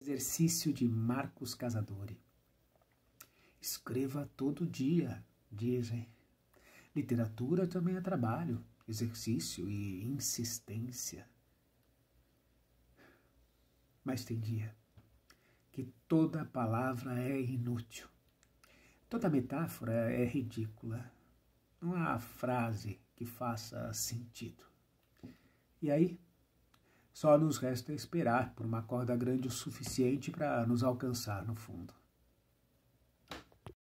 Exercício de Marcos Casadori. Escreva todo dia, dizem. Literatura também é trabalho, exercício e insistência. Mas tem dia que toda palavra é inútil. Toda metáfora é ridícula. Não há frase que faça sentido. E aí, só nos resta esperar por uma corda grande o suficiente para nos alcançar no fundo.